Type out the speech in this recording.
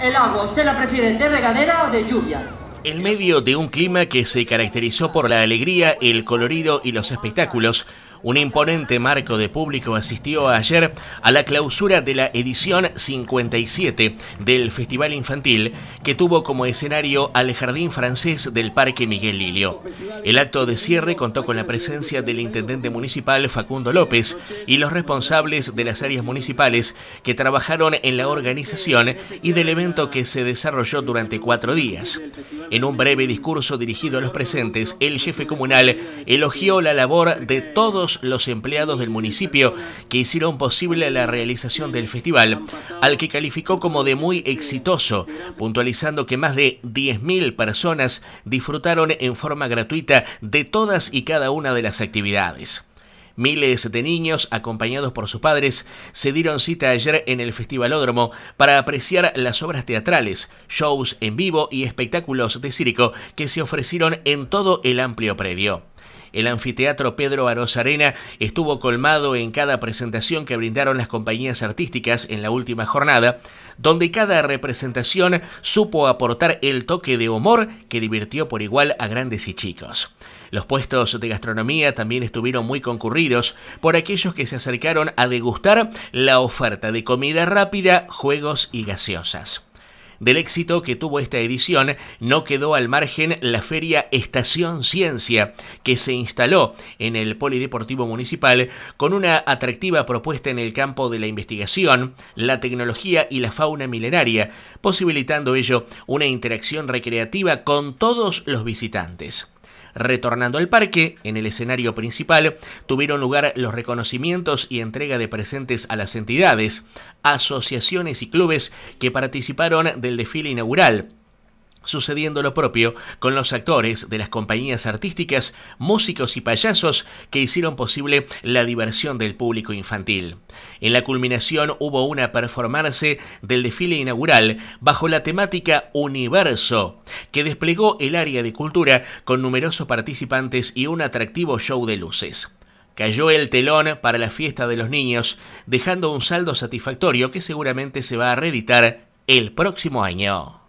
¿el agua usted la prefiere de regadera o de lluvia? En medio de un clima que se caracterizó por la alegría, el colorido y los espectáculos, un imponente marco de público asistió ayer a la clausura de la edición 57 del Festival Infantil, que tuvo como escenario al Jardín Francés del Parque Miguel Lilio. El acto de cierre contó con la presencia del intendente municipal Facundo López y los responsables de las áreas municipales que trabajaron en la organización y del evento que se desarrolló durante cuatro días. En un breve discurso dirigido a los presentes, el jefe comunal elogió la labor de todos los empleados del municipio que hicieron posible la realización del festival, al que calificó como de muy exitoso, puntualizando que más de 10.000 personas disfrutaron en forma gratuita de todas y cada una de las actividades. Miles de niños, acompañados por sus padres, se dieron cita ayer en el Festivalódromo para apreciar las obras teatrales, shows en vivo y espectáculos de circo que se ofrecieron en todo el amplio predio. El anfiteatro Pedro Aros Arena estuvo colmado en cada presentación que brindaron las compañías artísticas en la última jornada, donde cada representación supo aportar el toque de humor que divirtió por igual a grandes y chicos. Los puestos de gastronomía también estuvieron muy concurridos por aquellos que se acercaron a degustar la oferta de comida rápida, juegos y gaseosas. Del éxito que tuvo esta edición no quedó al margen la feria Estación Ciencia, que se instaló en el Polideportivo Municipal con una atractiva propuesta en el campo de la investigación, la tecnología y la fauna milenaria, posibilitando ello una interacción recreativa con todos los visitantes. Retornando al parque, en el escenario principal, tuvieron lugar los reconocimientos y entrega de presentes a las entidades, asociaciones y clubes que participaron del desfile inaugural sucediendo lo propio con los actores de las compañías artísticas, músicos y payasos que hicieron posible la diversión del público infantil. En la culminación hubo una performance del desfile inaugural bajo la temática Universo, que desplegó el área de cultura con numerosos participantes y un atractivo show de luces. Cayó el telón para la fiesta de los niños, dejando un saldo satisfactorio que seguramente se va a reeditar el próximo año.